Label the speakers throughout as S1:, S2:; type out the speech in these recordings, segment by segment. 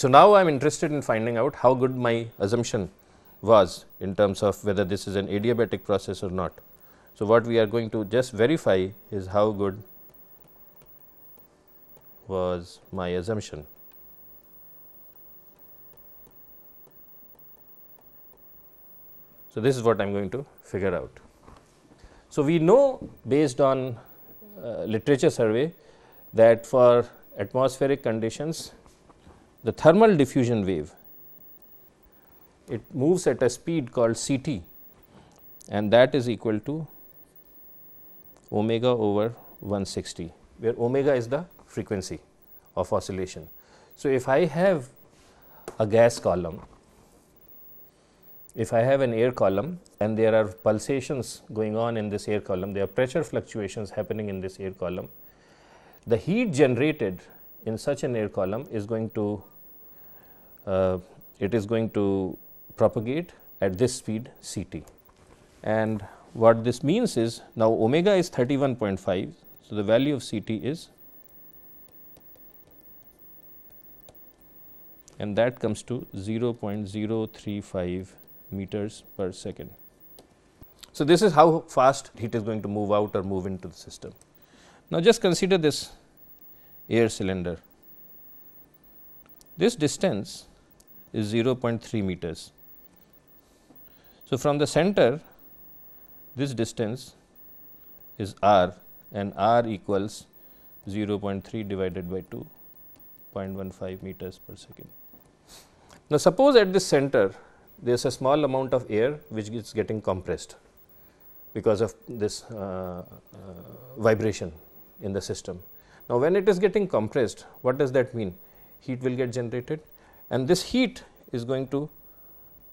S1: So, now I am interested in finding out how good my assumption was in terms of whether this is an adiabatic process or not. So, what we are going to just verify is how good was my assumption. So, this is what I am going to figure out. So, we know based on uh, literature survey that for atmospheric conditions the thermal diffusion wave it moves at a speed called ct and that is equal to omega over 160 where omega is the frequency of oscillation. So, if I have a gas column, if I have an air column and there are pulsations going on in this air column, there are pressure fluctuations happening in this air column, the heat generated in such an air column is going to uh, it is going to propagate at this speed c t. And what this means is now omega is 31.5. So, the value of c t is and that comes to 0.035 meters per second. So, this is how fast heat is going to move out or move into the system. Now, just consider this air cylinder. This distance is 0.3 meters. So, from the center this distance is r and r equals 0.3 divided by 2 0.15 meters per second. Now, suppose at this center there is a small amount of air which is getting compressed because of this uh, uh, vibration in the system. Now, when it is getting compressed, what does that mean? Heat will get generated and this heat is going to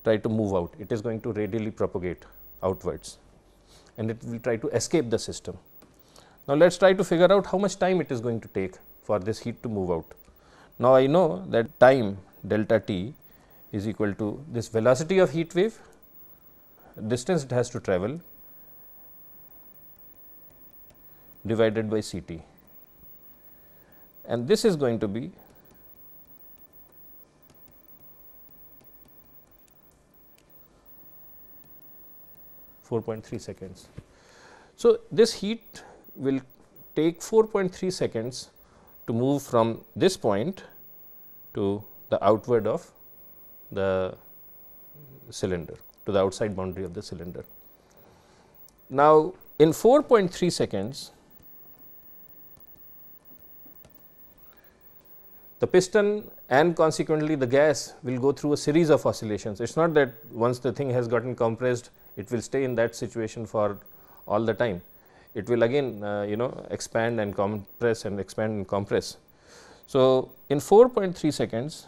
S1: try to move out. It is going to radially propagate outwards and it will try to escape the system. Now, let us try to figure out how much time it is going to take for this heat to move out. Now, I know that time delta t is equal to this velocity of heat wave, distance it has to travel divided by C t and this is going to be four point three seconds. So, this heat will take 4.3 seconds to move from this point to the outward of the cylinder to the outside boundary of the cylinder. Now, in 4.3 seconds the piston and consequently the gas will go through a series of oscillations. It is not that once the thing has gotten compressed, it will stay in that situation for all the time. It will again uh, you know expand and compress and expand and compress. So, in 4.3 seconds,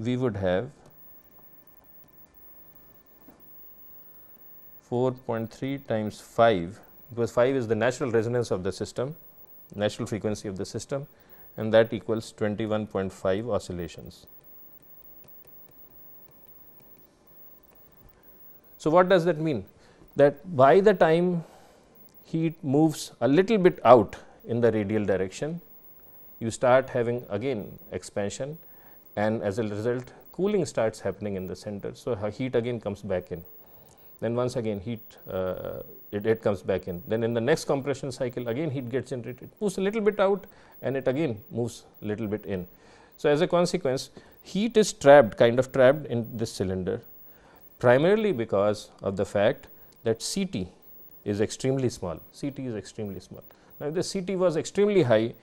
S1: we would have 4.3 times 5 because 5 is the natural resonance of the system, natural frequency of the system and that equals 21.5 oscillations. So, what does that mean? That by the time heat moves a little bit out in the radial direction, you start having again expansion and as a result cooling starts happening in the center. So, heat again comes back in then once again heat uh, it, it, comes back in. Then in the next compression cycle again heat gets generated, moves a little bit out and it again moves a little bit in. So, as a consequence heat is trapped kind of trapped in this cylinder primarily because of the fact that CT is extremely small, CT is extremely small. Now, if the CT was extremely high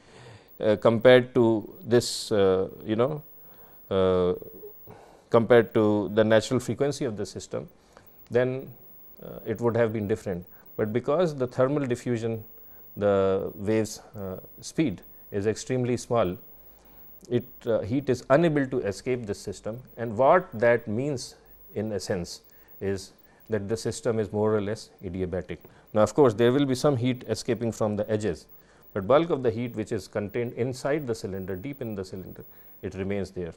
S1: uh, compared to this uh, you know uh, compared to the natural frequency of the system, then uh, it would have been different. But because the thermal diffusion, the wave's uh, speed is extremely small, it uh, heat is unable to escape the system and what that means in essence is that the system is more or less adiabatic. Now, of course, there will be some heat escaping from the edges, but bulk of the heat which is contained inside the cylinder deep in the cylinder it remains there.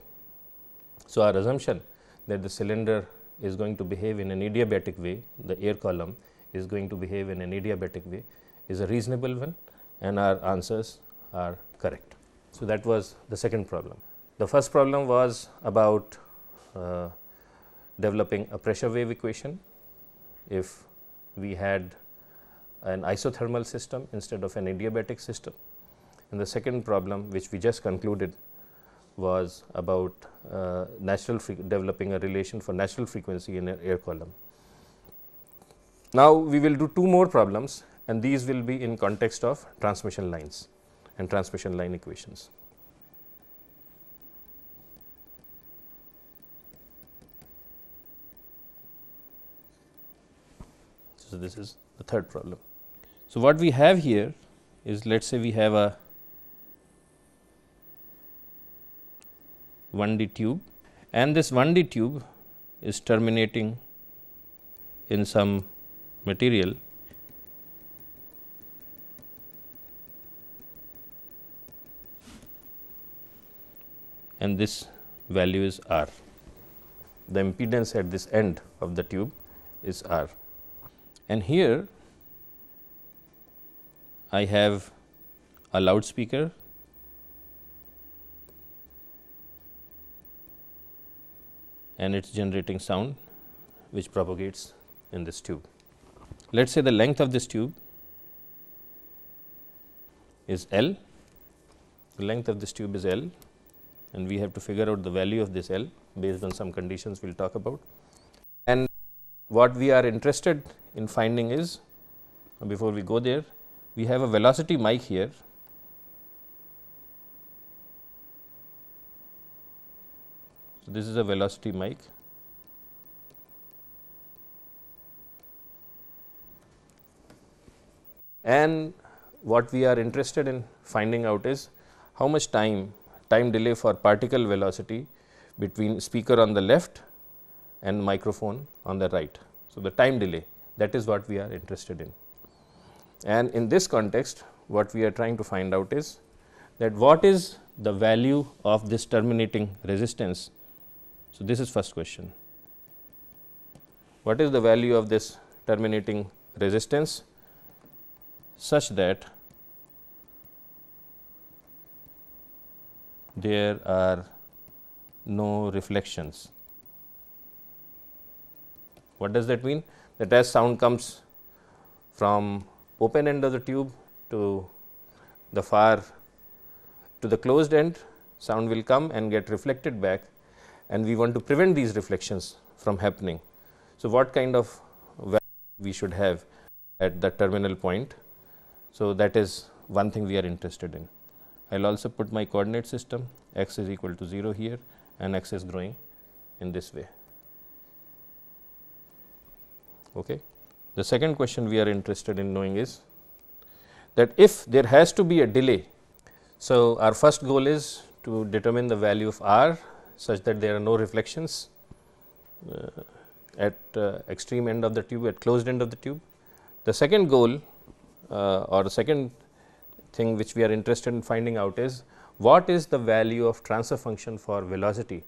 S1: So, our assumption that the cylinder is going to behave in an adiabatic way, the air column is going to behave in an adiabatic way is a reasonable one and our answers are correct. So, that was the second problem. The first problem was about uh, developing a pressure wave equation if we had an isothermal system instead of an adiabatic system. And the second problem which we just concluded was about uh, natural developing a relation for natural frequency in air column. Now, we will do two more problems and these will be in context of transmission lines and transmission line equations. So, this is the third problem. So, what we have here is let us say we have a 1D tube and this 1D tube is terminating in some material and this value is R. The impedance at this end of the tube is R. And here I have a loudspeaker and it is generating sound which propagates in this tube. Let us say the length of this tube is L, the length of this tube is L and we have to figure out the value of this L based on some conditions we will talk about. And what we are interested in finding is before we go there, we have a velocity mic here So, this is a velocity mic. And what we are interested in finding out is how much time time delay for particle velocity between speaker on the left and microphone on the right. So, the time delay that is what we are interested in. And in this context what we are trying to find out is that what is the value of this terminating resistance so, this is first question. What is the value of this terminating resistance such that there are no reflections. What does that mean? That as sound comes from open end of the tube to the far to the closed end, sound will come and get reflected back and we want to prevent these reflections from happening. So, what kind of value we should have at the terminal point? So, that is one thing we are interested in. I will also put my coordinate system x is equal to 0 here and x is growing in this way. Okay. The second question we are interested in knowing is that if there has to be a delay. So, our first goal is to determine the value of r such that there are no reflections uh, at uh, extreme end of the tube at closed end of the tube. The second goal uh, or the second thing which we are interested in finding out is what is the value of transfer function for velocity.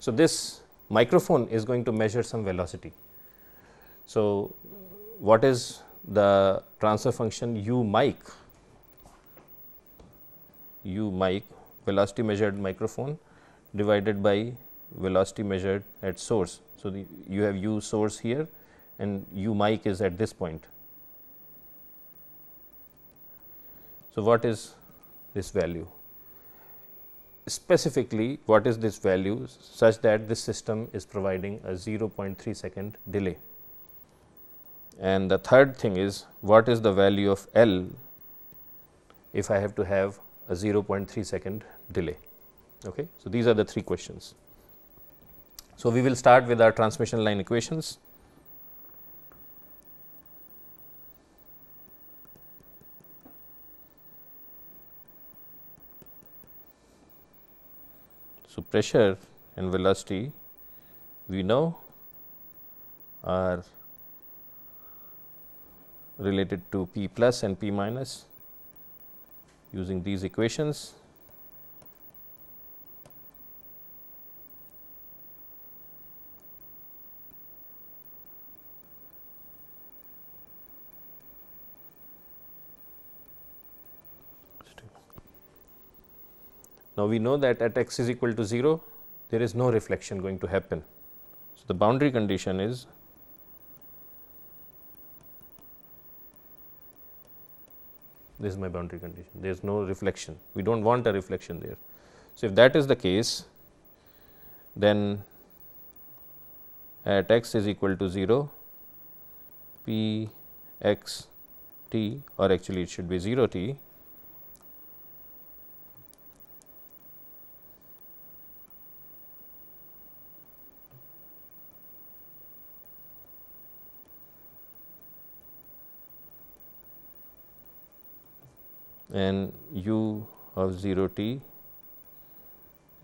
S1: So, this microphone is going to measure some velocity. So, what is the transfer function u mic u mic velocity measured microphone divided by velocity measured at source. So, the, you have u source here and u mic is at this point. So, what is this value? Specifically, what is this value such that this system is providing a 0.3 second delay? And the third thing is what is the value of L if I have to have a 0.3 second delay? Okay. So, these are the three questions. So, we will start with our transmission line equations. So, pressure and velocity we know are related to p plus and p minus using these equations. Now, we know that at x is equal to 0, there is no reflection going to happen. So, the boundary condition is this is my boundary condition, there is no reflection, we do not want a reflection there. So, if that is the case, then at x is equal to 0, p x t or actually it should be 0 t and u of 0 t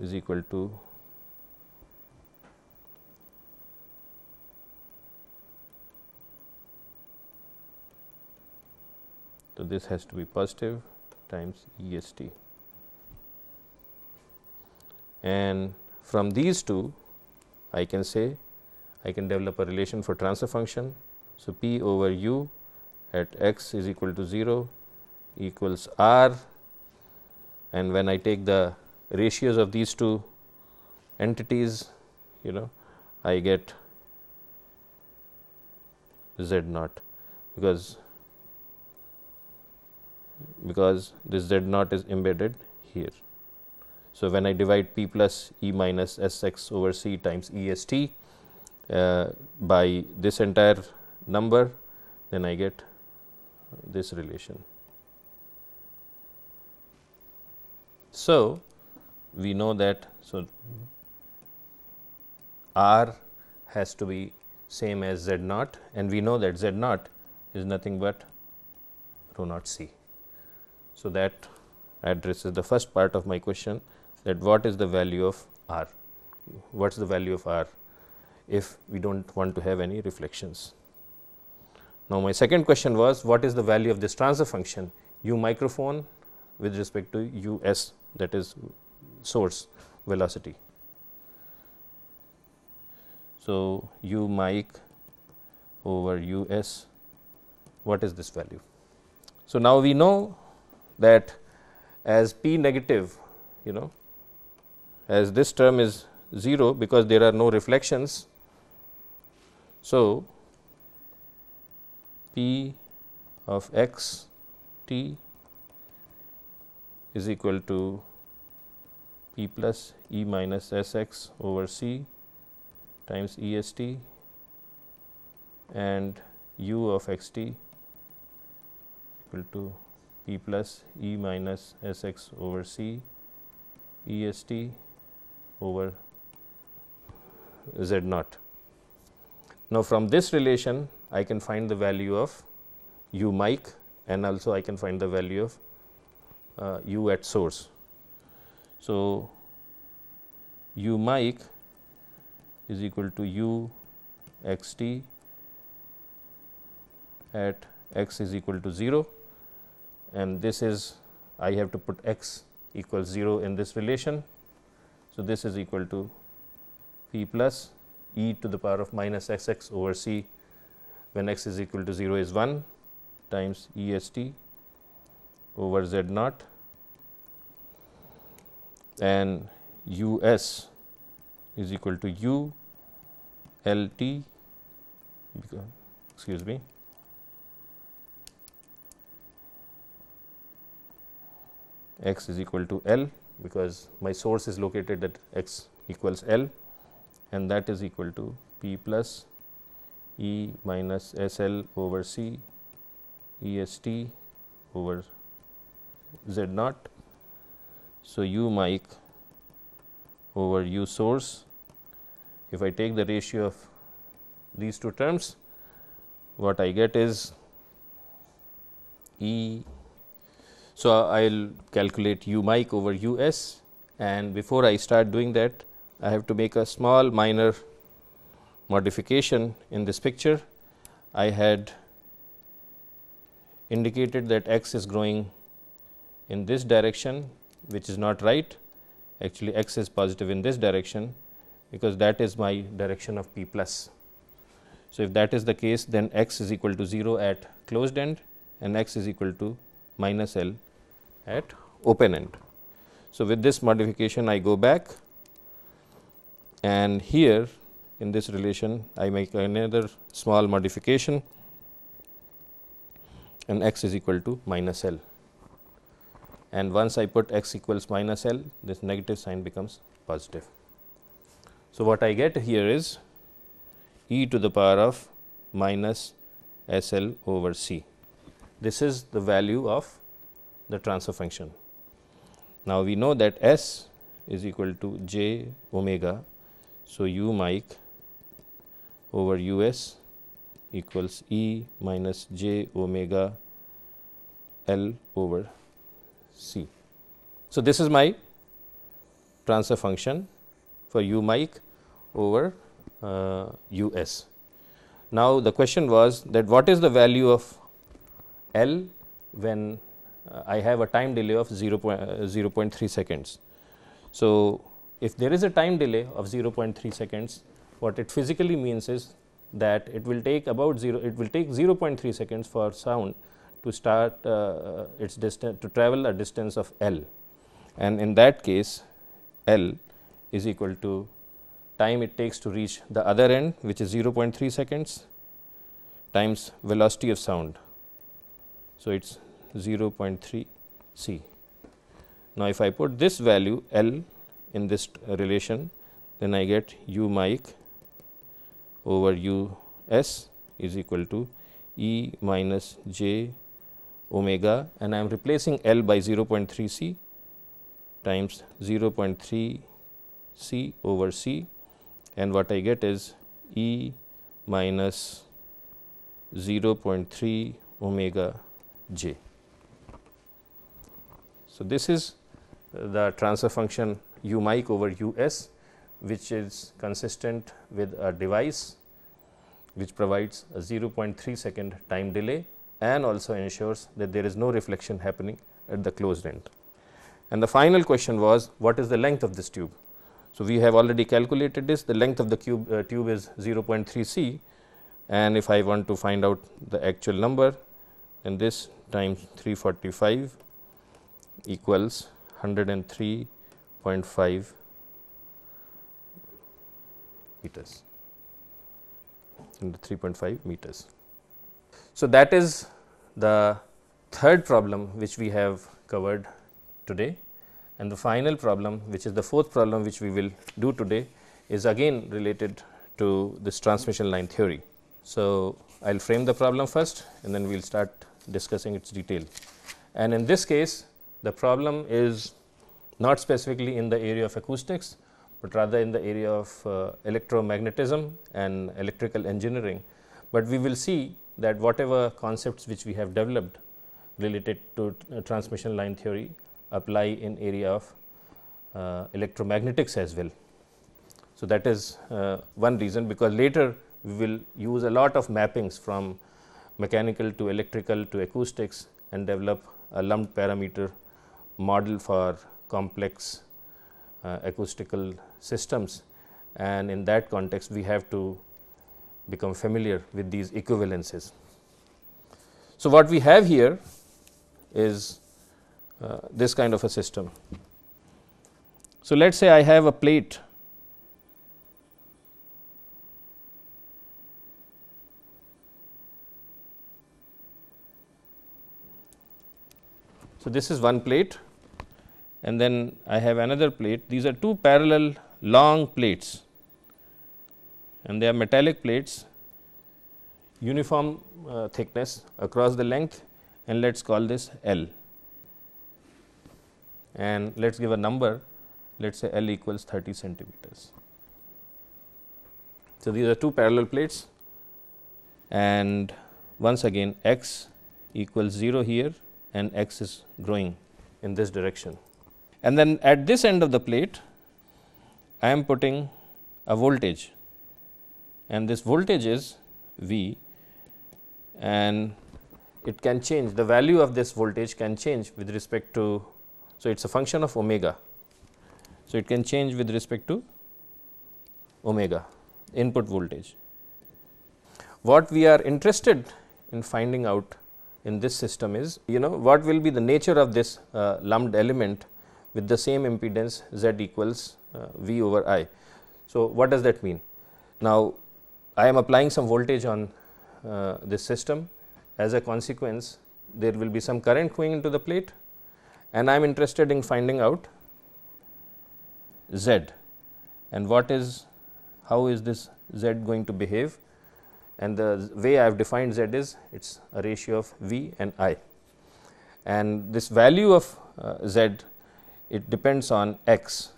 S1: is equal to So, this has to be positive times E S T. And from these two, I can say I can develop a relation for transfer function. So, P over U at x is equal to 0 equals R and when I take the ratios of these two entities, you know, I get z naught because because this z naught is embedded here. So, when I divide p plus e minus s x over c times e s t uh, by this entire number, then I get this relation. So, we know that so r has to be same as z naught and we know that z naught is nothing but rho naught c. So, that addresses the first part of my question that what is the value of r, what is the value of r if we do not want to have any reflections. Now, my second question was what is the value of this transfer function u microphone with respect to u s that is source velocity. So, u mic over u s what is this value. So, now we know that as p negative you know as this term is 0 because there are no reflections. So, p of x t is equal to P plus E minus S x over C times E s t and u of x t equal to p plus e minus s x over c e s t over z naught. Now, from this relation I can find the value of u mic and also I can find the value of uh, u at source. So, u mic is equal to u x t at x is equal to 0 and this is I have to put x equals 0 in this relation. So, this is equal to p plus e to the power of minus x x over c when x is equal to 0 is 1 times E s t over z naught and u s is equal to u l t excuse me x is equal to L because my source is located at x equals L and that is equal to P plus E minus S L over C E S T over Z naught so, u mic over u source, if I take the ratio of these two terms, what I get is E. So, I will calculate u mic over u s and before I start doing that, I have to make a small minor modification in this picture. I had indicated that x is growing in this direction which is not right actually x is positive in this direction because that is my direction of p plus. So, if that is the case then x is equal to 0 at closed end and x is equal to minus L at open end. So, with this modification I go back and here in this relation I make another small modification and x is equal to minus L and once I put x equals minus L this negative sign becomes positive. So, what I get here is e to the power of minus S L over C. This is the value of the transfer function. Now, we know that S is equal to j omega. So, u mic over u s equals e minus j omega L over C. So, this is my transfer function for U mic over uh, U S. Now, the question was that what is the value of L when uh, I have a time delay of 0, uh, 0 0.3 seconds. So, if there is a time delay of 0 0.3 seconds, what it physically means is that it will take about 0, it will take 0 0.3 seconds for sound to start uh, uh its distance to travel a distance of L and in that case L is equal to time it takes to reach the other end which is 0.3 seconds times velocity of sound. So, it is 0.3 c. Now, if I put this value L in this relation then I get u mic over u s is equal to E minus j omega and I am replacing L by 0.3 C times 0.3 C over C and what I get is E minus 0.3 omega j. So, this is the transfer function u mic over u s which is consistent with a device which provides a 0.3 second time delay and also ensures that there is no reflection happening at the closed end. And the final question was what is the length of this tube? So, we have already calculated this the length of the cube, uh, tube is 0.3 c and if I want to find out the actual number then this times 345 equals 103.5 meters 3.5 meters. So, that is the third problem which we have covered today and the final problem which is the fourth problem which we will do today is again related to this transmission line theory. So, I will frame the problem first and then we will start discussing its detail. And in this case, the problem is not specifically in the area of acoustics, but rather in the area of uh, electromagnetism and electrical engineering. But we will see that whatever concepts which we have developed related to uh, transmission line theory apply in area of uh, electromagnetics as well. So, that is uh, one reason because later we will use a lot of mappings from mechanical to electrical to acoustics and develop a lumped parameter model for complex uh, acoustical systems and in that context we have to become familiar with these equivalences. So, what we have here is uh, this kind of a system. So, let us say I have a plate So, this is one plate and then I have another plate. These are two parallel long plates and they are metallic plates uniform uh, thickness across the length and let us call this L and let us give a number let us say L equals 30 centimeters. So, these are two parallel plates and once again x equals 0 here and x is growing in this direction. And then at this end of the plate I am putting a voltage and this voltage is V and it can change the value of this voltage can change with respect to. So, it is a function of omega. So, it can change with respect to omega input voltage. What we are interested in finding out in this system is you know what will be the nature of this uh, lumped element with the same impedance z equals uh, V over I. So, what does that mean? Now, I am applying some voltage on uh, this system. As a consequence, there will be some current going into the plate and I am interested in finding out Z and what is, how is this Z going to behave and the way I have defined Z is it is a ratio of V and I. And this value of uh, Z it depends on X.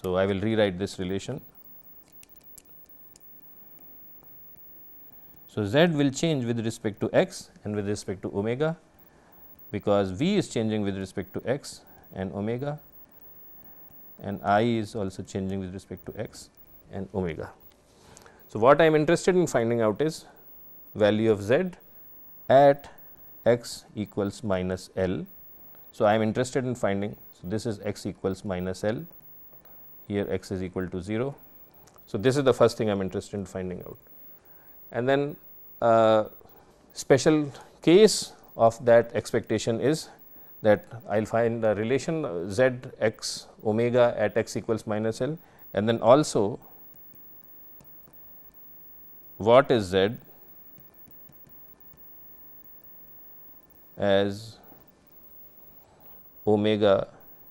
S1: So, I will rewrite this relation So, z will change with respect to x and with respect to omega because v is changing with respect to x and omega and i is also changing with respect to x and omega. So, what I am interested in finding out is value of z at x equals minus L. So, I am interested in finding. So, this is x equals minus L, here x is equal to 0. So, this is the first thing I am interested in finding out. And then special case of that expectation is that I will find the relation z x omega at x equals minus L and then also what is z as omega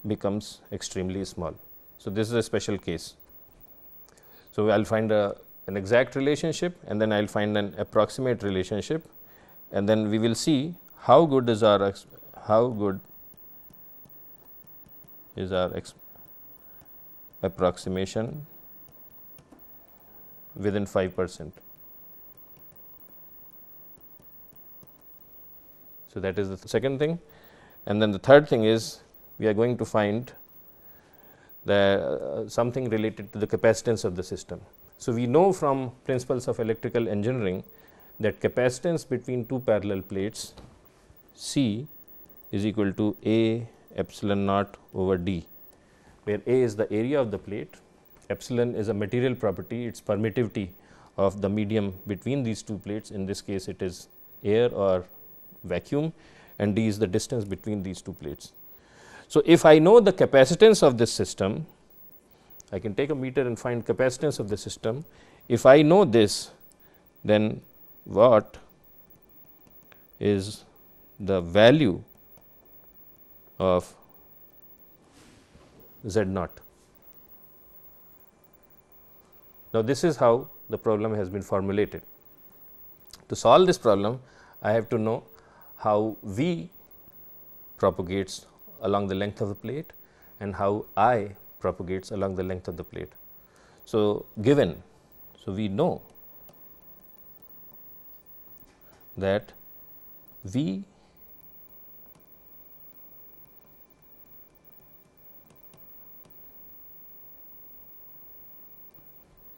S1: becomes extremely small. So, this is a special case. So, I will find a an exact relationship and then I will find an approximate relationship and then we will see how good is our how good is our approximation within 5 percent. So, that is the second thing and then the third thing is we are going to find the uh, something related to the capacitance of the system. So, we know from principles of electrical engineering that capacitance between two parallel plates C is equal to A epsilon naught over D, where A is the area of the plate, epsilon is a material property, its permittivity of the medium between these two plates, in this case it is air or vacuum and D is the distance between these two plates. So, if I know the capacitance of this system, I can take a meter and find capacitance of the system. If I know this, then what is the value of z naught. Now, this is how the problem has been formulated. To solve this problem, I have to know how V propagates along the length of the plate and how I propagates along the length of the plate. So, given, so we know that V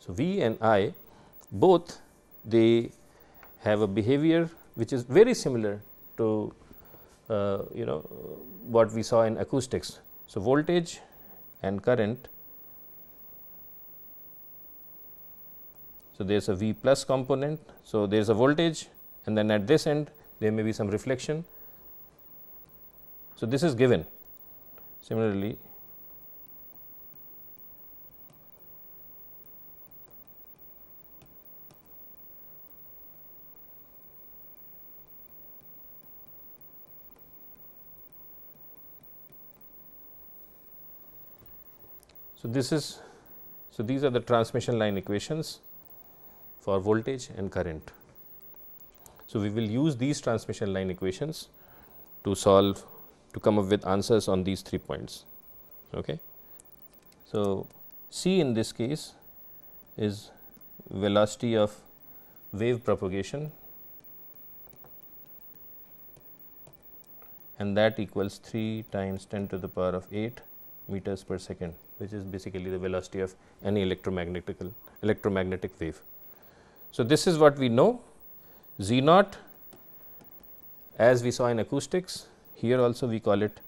S1: So, V and I both they have a behavior which is very similar to uh, you know what we saw in acoustics. So, voltage and current. So, there is a V plus component. So, there is a voltage and then at this end there may be some reflection. So, this is given. Similarly, this is so these are the transmission line equations for voltage and current. So, we will use these transmission line equations to solve to come up with answers on these three points. Okay. So, C in this case is velocity of wave propagation and that equals 3 times 10 to the power of 8 meters per second which is basically the velocity of any electromagnetical electromagnetic wave. So, this is what we know z naught as we saw in acoustics here also we call it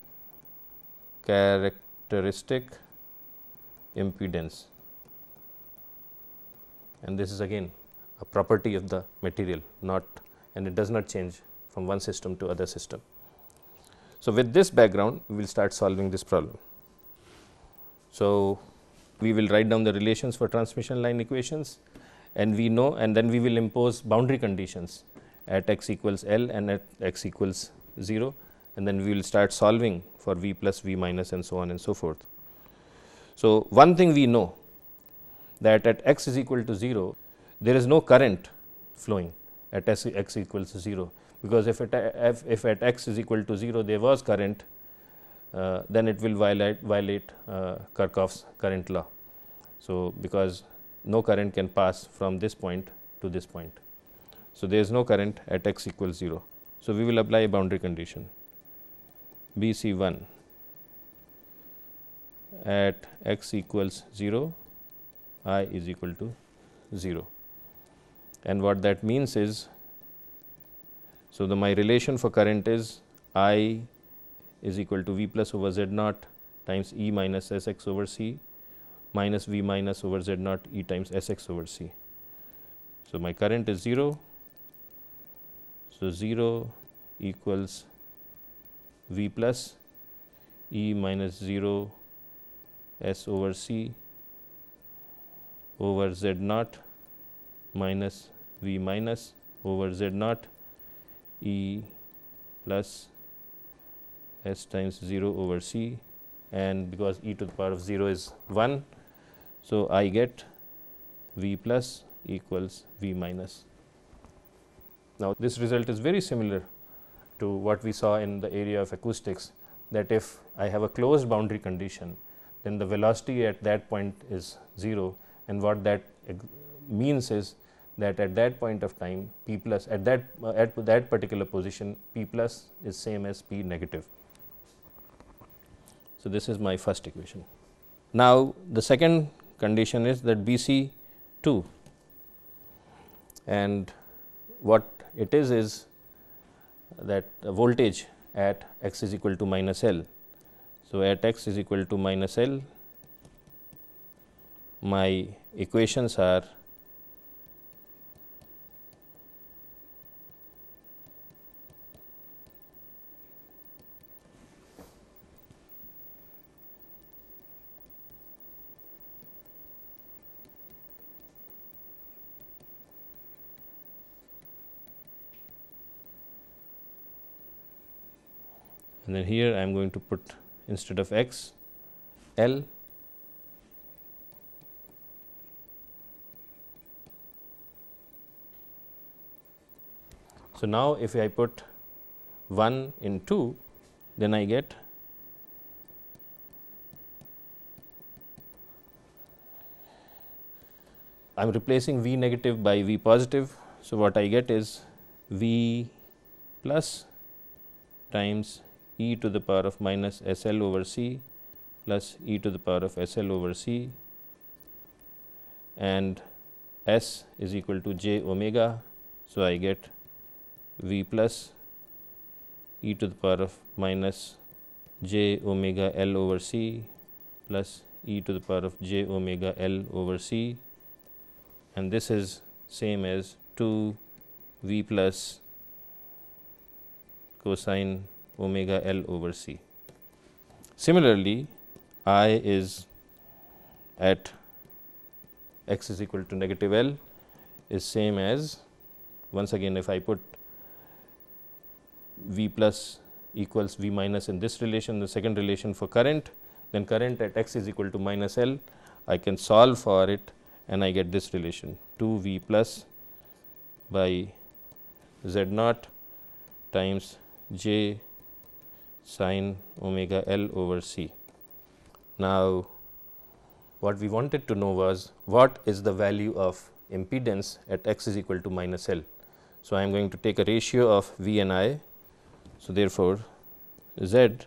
S1: characteristic impedance and this is again a property of the material not and it does not change from one system to other system. So, with this background we will start solving this problem. So, we will write down the relations for transmission line equations and we know and then we will impose boundary conditions at x equals L and at x equals 0 and then we will start solving for v plus v minus and so on and so forth. So, one thing we know that at x is equal to 0 there is no current flowing at x equals 0 because if, it, if, if at x is equal to 0 there was current uh, then it will violate, violate uh, Kirchhoff's current law. So, because no current can pass from this point to this point. So, there is no current at x equals 0. So, we will apply a boundary condition B C 1 at x equals 0 i is equal to 0. And what that means is, so the my relation for current is i is equal to v plus over z naught times e minus s x over c minus v minus over z naught e times s x over c. So, my current is 0. So, 0 equals v plus e minus 0 s over c over z naught minus v minus over z naught e plus s times 0 over c and because e to the power of 0 is 1. So, I get v plus equals v minus. Now, this result is very similar to what we saw in the area of acoustics that if I have a closed boundary condition, then the velocity at that point is 0 and what that means is that at that point of time p plus at that uh, at that particular position p plus is same as p negative. So, this is my first equation. Now, the second condition is that B C 2 and what it is is that the voltage at x is equal to minus L. So, at x is equal to minus L, my equations are and then here I am going to put instead of x L So, now if I put 1 in 2, then I get I am replacing V negative by V positive. So, what I get is V plus times e to the power of minus S L over C plus e to the power of S L over C and S is equal to j omega. So, I get V plus e to the power of minus j omega L over C plus e to the power of j omega L over C and this is same as 2 V plus cosine omega L over C. Similarly, I is at x is equal to negative L is same as once again if I put V plus equals V minus in this relation the second relation for current then current at x is equal to minus L I can solve for it and I get this relation 2 V plus by Z naught times J sine omega L over C. Now, what we wanted to know was what is the value of impedance at x is equal to minus L. So, I am going to take a ratio of V and I. So, therefore, Z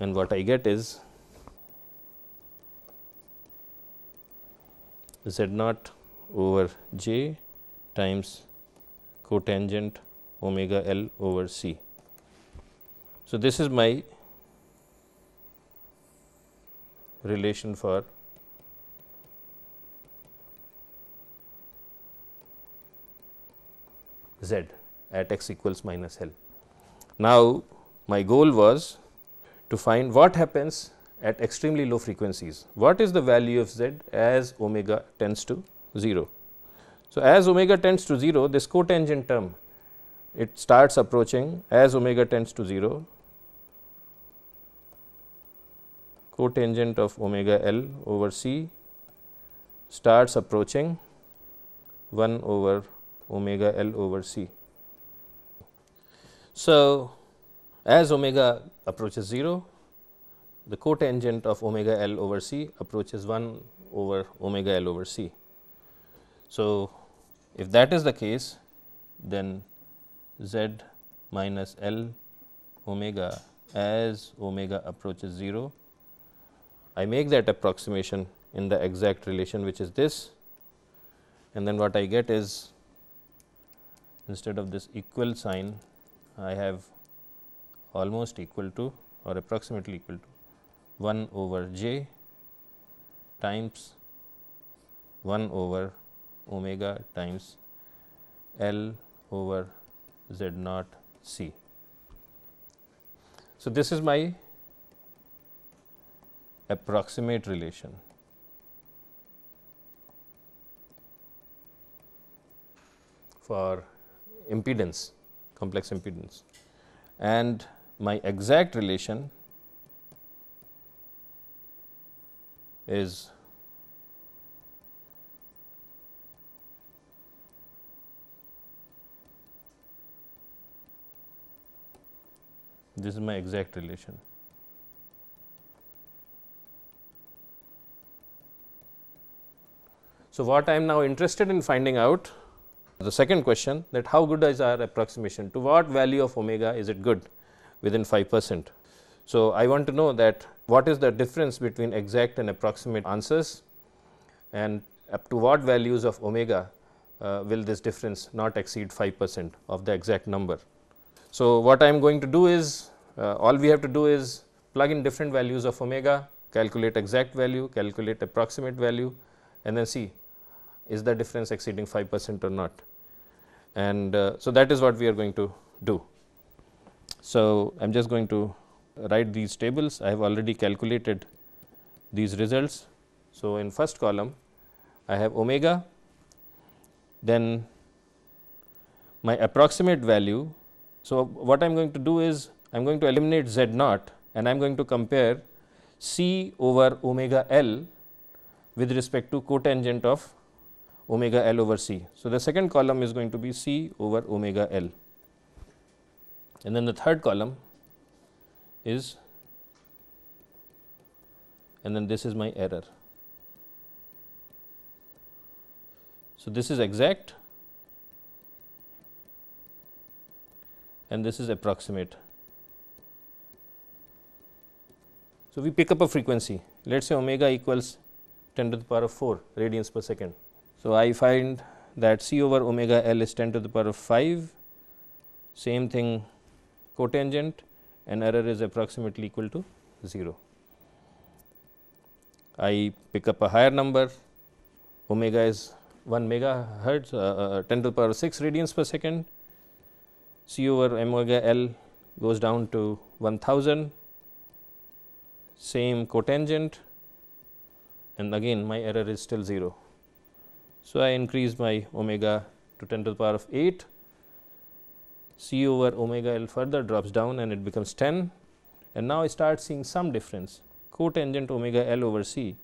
S1: and what I get is z naught over j times cotangent omega l over c. So, this is my relation for z at x equals minus l. Now, my goal was to find what happens at extremely low frequencies. What is the value of z as omega tends to 0? So, as omega tends to 0 this cotangent term it starts approaching as omega tends to 0 cotangent of omega L over C starts approaching 1 over omega L over C. So, as omega approaches 0 the cotangent of omega l over c approaches 1 over omega l over c. So, if that is the case, then z minus l omega as omega approaches 0. I make that approximation in the exact relation which is this and then what I get is instead of this equal sign I have almost equal to or approximately equal to 1 over j times 1 over omega times L over z naught c. So, this is my approximate relation. for impedance complex impedance and my exact relation is this is my exact relation. So, what I am now interested in finding out the second question that how good is our approximation to what value of omega is it good within 5 percent. So, I want to know that what is the difference between exact and approximate answers and up to what values of omega uh, will this difference not exceed 5 percent of the exact number. So, what I am going to do is uh, all we have to do is plug in different values of omega, calculate exact value, calculate approximate value and then see is the difference exceeding 5 percent or not. And uh, so, that is what we are going to do. So, I am just going to write these tables. I have already calculated these results. So, in first column I have omega, then my approximate value. So, what I am going to do is I am going to eliminate z naught and I am going to compare c over omega l with respect to cotangent of omega l over c. So, the second column is going to be c over omega l and then the third column is and then this is my error. So, this is exact and this is approximate. So, we pick up a frequency let us say omega equals 10 to the power of 4 radians per second. So, I find that c over omega l is 10 to the power of 5 same thing cotangent and error is approximately equal to 0. I pick up a higher number omega is 1 megahertz uh, uh, 10 to the power 6 radians per second c over omega l goes down to 1000 same cotangent and again my error is still 0. So, I increase my omega to 10 to the power of 8 C over omega L further drops down and it becomes 10 and now I start seeing some difference cotangent omega L over C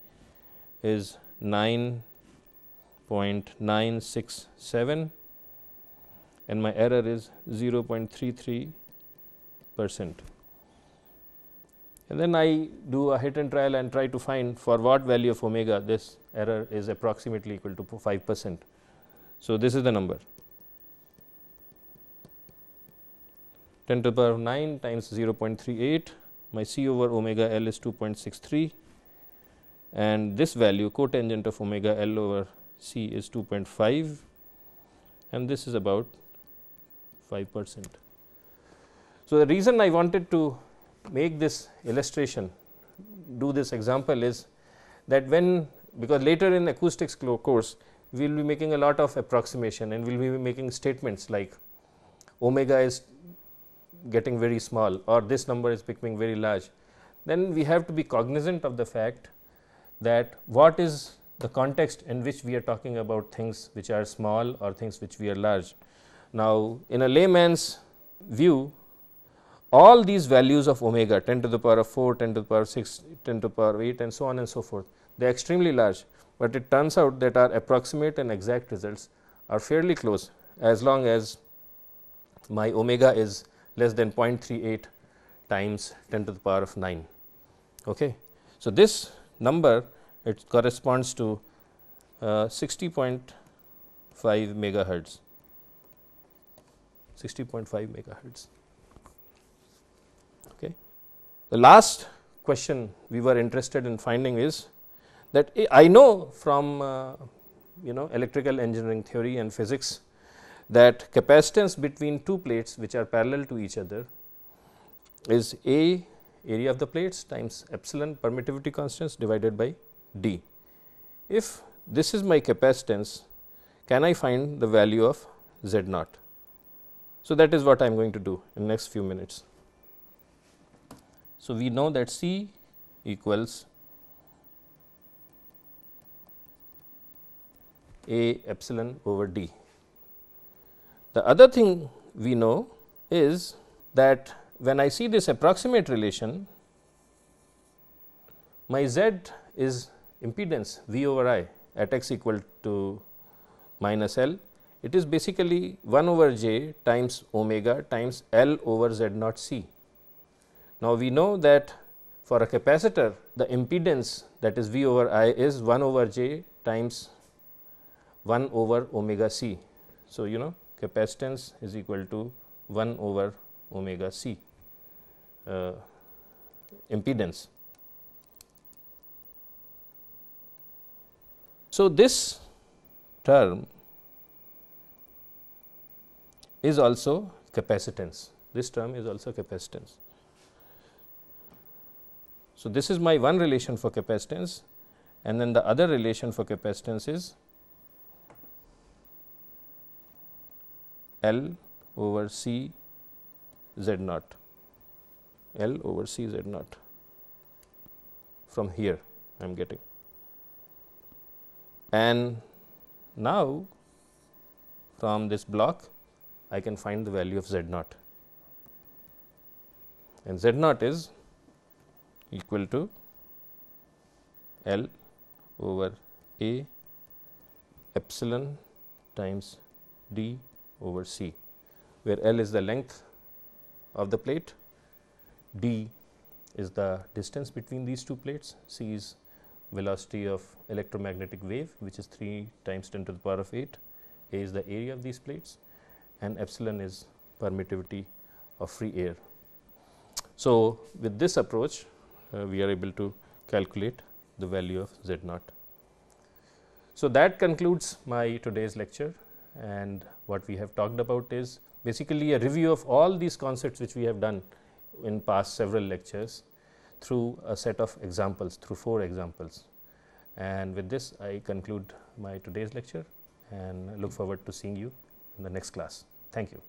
S1: is 9.967 and my error is 0.33 percent. And then I do a hit and trial and try to find for what value of omega this error is approximately equal to 5 percent. So, this is the number. 10 to the power of 9 times 0.38 my c over omega l is 2.63 and this value cotangent of omega l over c is 2.5 and this is about 5 percent. So, the reason I wanted to make this illustration do this example is that when because later in acoustics course we will be making a lot of approximation and we will be making statements like omega is getting very small or this number is becoming very large, then we have to be cognizant of the fact that what is the context in which we are talking about things which are small or things which we are large. Now, in a layman's view, all these values of omega 10 to the power of 4, 10 to the power of 6, 10 to the power of 8 and so on and so forth, they are extremely large, but it turns out that our approximate and exact results are fairly close as long as my omega is less than 0.38 times 10 to the power of 9. Okay. So, this number it corresponds to uh, 60.5 megahertz, 60.5 megahertz. Okay. The last question we were interested in finding is that I know from uh, you know electrical engineering theory and physics that capacitance between two plates which are parallel to each other is A area of the plates times epsilon permittivity constants divided by D. If this is my capacitance, can I find the value of Z naught? So, that is what I am going to do in next few minutes. So, we know that C equals A epsilon over D. The other thing we know is that when I see this approximate relation, my z is impedance V over I at x equal to minus L. It is basically 1 over j times omega times L over z naught c. Now, we know that for a capacitor the impedance that is V over I is 1 over j times 1 over omega c. So, you know capacitance is equal to 1 over omega c uh, impedance. So, this term is also capacitance, this term is also capacitance. So, this is my one relation for capacitance and then the other relation for capacitance is L over C z naught, L over C z naught from here I am getting. And now, from this block I can find the value of z naught and z naught is equal to L over A epsilon times d over C, where L is the length of the plate, D is the distance between these two plates, C is velocity of electromagnetic wave which is 3 times 10 to the power of 8, A is the area of these plates and epsilon is permittivity of free air. So, with this approach uh, we are able to calculate the value of Z naught. So, that concludes my today's lecture and what we have talked about is basically a review of all these concepts which we have done in past several lectures through a set of examples, through four examples. And with this, I conclude my today's lecture and look forward to seeing you in the next class. Thank you.